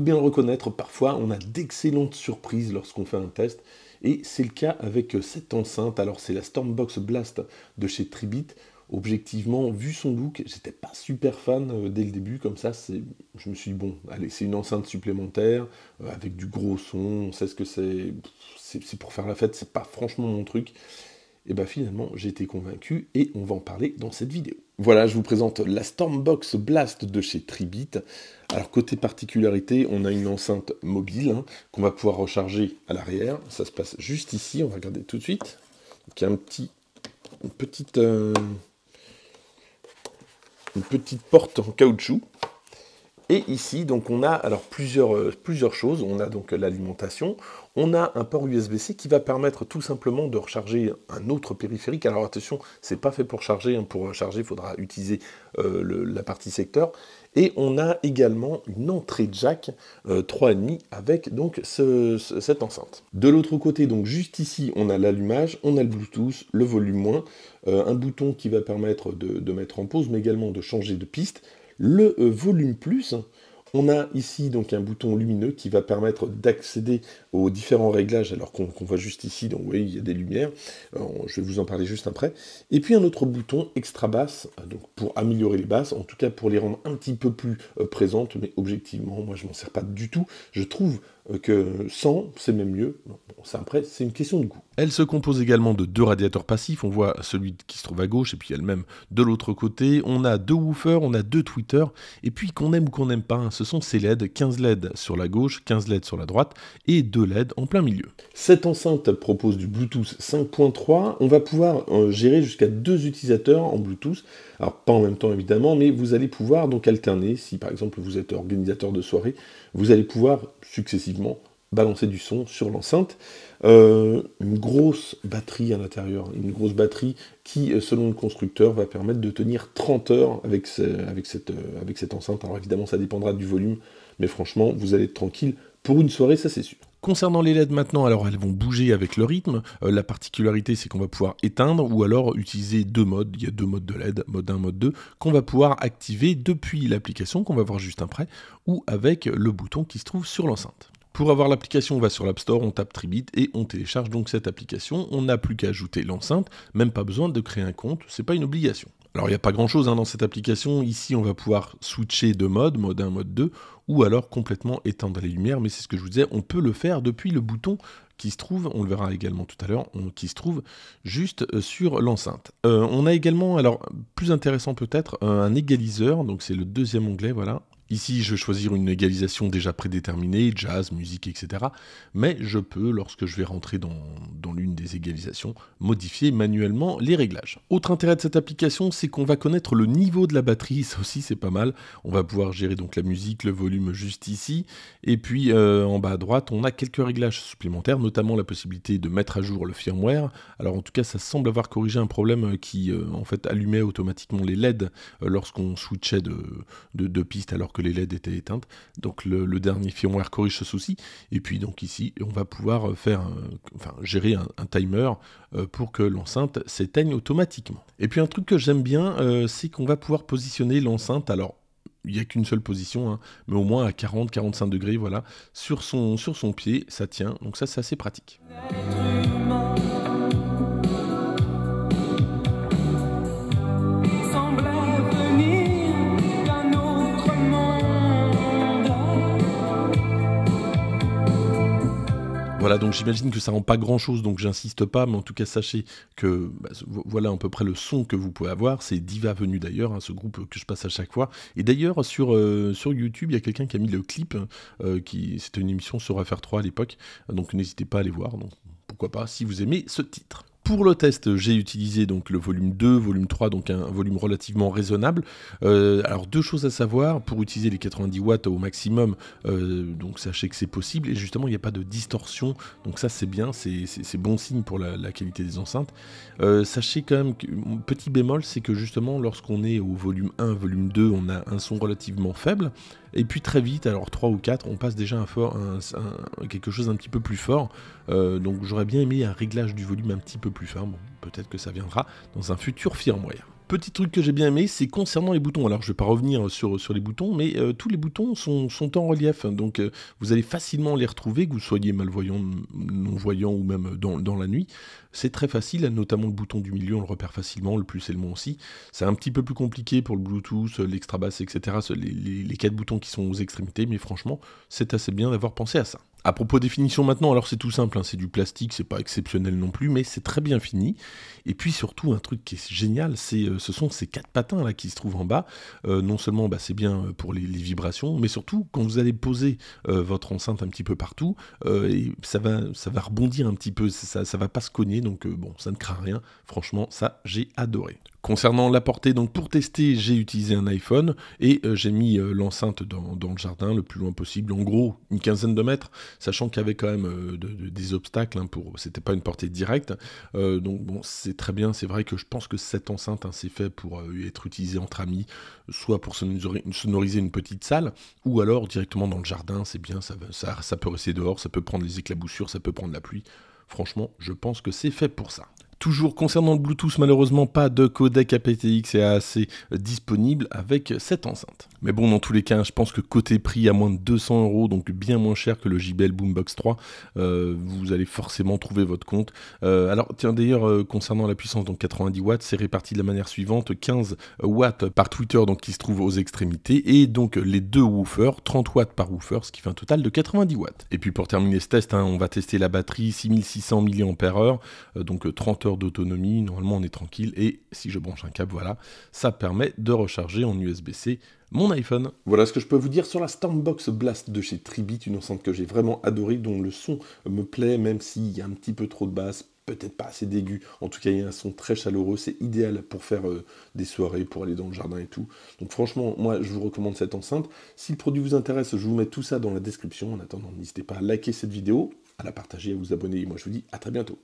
bien le reconnaître, parfois on a d'excellentes surprises lorsqu'on fait un test. Et c'est le cas avec euh, cette enceinte. Alors c'est la Stormbox Blast de chez Tribit. Objectivement, vu son look, j'étais pas super fan euh, dès le début. Comme ça, c'est je me suis dit, bon, allez, c'est une enceinte supplémentaire euh, avec du gros son. On sait ce que c'est. C'est pour faire la fête. C'est pas franchement mon truc. Et bien finalement, j'étais convaincu et on va en parler dans cette vidéo. Voilà, je vous présente la Stormbox Blast de chez Tribit. Alors côté particularité, on a une enceinte mobile hein, qu'on va pouvoir recharger à l'arrière. Ça se passe juste ici, on va regarder tout de suite. il y a petit, euh, une petite porte en caoutchouc et ici, donc, on a alors plusieurs, euh, plusieurs choses. On a donc l'alimentation, on a un port USB-C qui va permettre tout simplement de recharger un autre périphérique. Alors attention, c'est pas fait pour charger. Hein. Pour euh, charger, il faudra utiliser euh, la partie secteur. Et on a également une entrée jack 3,5 avec donc cette enceinte. De l'autre côté, donc juste ici, on a l'allumage, on a le Bluetooth, le volume moins, un bouton qui va permettre de, de mettre en pause, mais également de changer de piste. Le euh, volume plus, on a ici donc un bouton lumineux qui va permettre d'accéder aux différents réglages, alors qu'on voit juste ici, donc oui, il y a des lumières, euh, je vais vous en parler juste après. Et puis un autre bouton extra basse, euh, donc pour améliorer les basses, en tout cas pour les rendre un petit peu plus présentes, mais objectivement, moi je m'en sers pas du tout. Je trouve euh, que sans, c'est même mieux. après, c'est une question de goût. Elle se compose également de deux radiateurs passifs, on voit celui qui se trouve à gauche et puis elle-même de l'autre côté. On a deux woofers, on a deux tweeters, et puis qu'on aime ou qu'on n'aime pas, hein, ce sont ces LED, 15 LED sur la gauche, 15 LED sur la droite, et deux LED en plein milieu. Cette enceinte propose du Bluetooth 5.3, on va pouvoir euh, gérer jusqu'à deux utilisateurs en Bluetooth, alors pas en même temps évidemment, mais vous allez pouvoir donc alterner, si par exemple vous êtes organisateur de soirée, vous allez pouvoir successivement balancer du son sur l'enceinte. Euh, une grosse batterie à l'intérieur, une grosse batterie qui, euh, selon le constructeur, va permettre de tenir 30 heures avec, avec, cette, euh, avec cette enceinte. Alors évidemment, ça dépendra du volume, mais franchement, vous allez être tranquille pour une soirée, ça c'est sûr. Concernant les LED maintenant, alors elles vont bouger avec le rythme. la particularité, c'est qu'on va pouvoir éteindre ou alors utiliser deux modes. Il y a deux modes de LED, mode 1, mode 2, qu'on va pouvoir activer depuis l'application qu'on va voir juste après ou avec le bouton qui se trouve sur l'enceinte. Pour avoir l'application, on va sur l'App Store, on tape Tribit et on télécharge donc cette application. On n'a plus qu'à ajouter l'enceinte, même pas besoin de créer un compte, c'est pas une obligation. Alors il n'y a pas grand chose hein, dans cette application, ici on va pouvoir switcher de mode, mode 1, mode 2, ou alors complètement éteindre les lumières, mais c'est ce que je vous disais, on peut le faire depuis le bouton qui se trouve, on le verra également tout à l'heure, qui se trouve juste euh, sur l'enceinte. Euh, on a également, alors plus intéressant peut-être, euh, un égaliseur, donc c'est le deuxième onglet, voilà, Ici, je vais choisir une égalisation déjà prédéterminée, jazz, musique, etc. Mais je peux, lorsque je vais rentrer dans, l'une des égalisations, modifier manuellement les réglages. Autre intérêt de cette application, c'est qu'on va connaître le niveau de la batterie, ça aussi c'est pas mal. On va pouvoir gérer donc la musique, le volume juste ici. Et puis euh, en bas à droite, on a quelques réglages supplémentaires, notamment la possibilité de mettre à jour le firmware. Alors en tout cas, ça semble avoir corrigé un problème euh, qui euh, en fait allumait automatiquement les LED lorsqu'on switchait de, de, de piste les LED étaient éteintes. Donc le, dernier firmware corrige ce souci. Et puis donc ici, on va pouvoir euh, faire, enfin gérer un, timer euh, pour que l'enceinte s'éteigne automatiquement. Et puis un truc que j'aime bien, euh, c'est qu'on va pouvoir positionner l'enceinte. Alors il n'y a qu'une seule position, hein, mais au moins à 40-45 degrés, voilà, sur son, sur son pied, ça tient. Donc ça, c'est assez pratique. Voilà, donc j'imagine que ça rend pas grand chose, donc j'insiste pas, mais en tout cas sachez que bah, voilà à peu près le son que vous pouvez avoir. C'est Diva Venu d'ailleurs, hein, ce groupe que je passe à chaque fois. Et d'ailleurs, sur, euh, YouTube, il y a quelqu'un qui a mis le clip, euh, qui c'était une émission sur FR3 à l'époque, donc n'hésitez pas à aller voir. Donc pourquoi pas si vous aimez ce titre. Pour le test, j'ai utilisé donc le volume 2, volume 3, donc un volume relativement raisonnable. Euh, alors deux choses à savoir, pour utiliser les 90 watts au maximum, euh, donc sachez que c'est possible, et justement il n'y a pas de distorsion, donc ça c'est bien, c'est bon signe pour la, qualité des enceintes. Euh, sachez quand même, que, petit bémol, c'est que justement lorsqu'on est au volume 1, volume 2, on a un son relativement faible, et puis très vite, alors 3 ou 4, on passe déjà un fort, quelque chose d'un petit peu plus fort. Euh, donc j'aurais bien aimé un réglage du volume un petit peu plus fort. Bon, peut-être que ça viendra dans un futur firmware. Petit truc que j'ai bien aimé, c'est concernant les boutons. Alors, je ne vais pas revenir sur, sur les boutons, mais euh, tous les boutons sont, sont en relief. Donc, euh, vous allez facilement les retrouver, que vous soyez malvoyant, non-voyant ou même dans, la nuit. C'est très facile, notamment le bouton du milieu, on le repère facilement, le plus et le moins aussi. C'est un petit peu plus compliqué pour le Bluetooth, l'extra basse, etc. Les, les quatre boutons qui sont aux extrémités, mais franchement, c'est assez bien d'avoir pensé à ça. À propos des finitions maintenant, alors c'est tout simple, hein, c'est du plastique, c'est pas exceptionnel non plus, mais c'est très bien fini. Et puis surtout, un truc qui est génial, c'est, euh, ce sont ces quatre patins là qui se trouvent en bas. Euh, non seulement bah, c'est bien euh, pour les, vibrations, mais surtout quand vous allez poser votre enceinte un petit peu partout, et ça, va, ça va rebondir un petit peu, ça, ça va pas se cogner, donc bon, ça ne craint rien. Franchement, ça, j'ai adoré. Concernant la portée, donc pour tester, j'ai utilisé un iPhone et euh, j'ai mis euh, l'enceinte dans, le jardin le plus loin possible, en gros une quinzaine de mètres, sachant qu'il y avait quand même euh, des obstacles, hein, pour, c'était pas une portée directe. donc bon, c'est très bien, c'est vrai que je pense que cette enceinte, hein, c'est fait pour être utilisée entre amis, soit pour sonoriser une petite salle, ou alors directement dans le jardin, c'est bien, ça, ça peut rester dehors, ça peut prendre les éclaboussures, ça peut prendre la pluie. Franchement, je pense que c'est fait pour ça. Toujours concernant le Bluetooth, malheureusement pas de codec aptX et assez euh, disponible avec euh, cette enceinte. Mais bon, dans tous les cas, je pense que côté prix à moins de 200 euros, donc bien moins cher que le JBL Boombox 3, euh, vous allez forcément trouver votre compte. alors tiens d'ailleurs concernant la puissance, donc 90 watts, c'est réparti de la manière suivante 15 watts par Twitter, donc qui se trouve aux extrémités, et donc les deux woofers, 30 watts par woofer, ce qui fait un total de 90 watts. Et puis pour terminer ce test, hein, on va tester la batterie 6600 mAh, donc 30 euros d'autonomie, normalement on est tranquille, et si je branche un câble, voilà, ça permet de recharger en USB-C mon iPhone. Voilà ce que je peux vous dire sur la Stormbox Blast de chez Tribit, une enceinte que j'ai vraiment adorée, dont le son me plaît, même s'il y a un petit peu trop de basse, peut-être pas assez d'aigu. En tout cas, il y a un son très chaleureux. C'est idéal pour faire euh, des soirées, pour aller dans le jardin et tout. Donc franchement, moi, je vous recommande cette enceinte. Si le produit vous intéresse, je vous mets tout ça dans la description. En attendant, n'hésitez pas à liker cette vidéo, à la partager, à vous abonner. Et moi, je vous dis à très bientôt.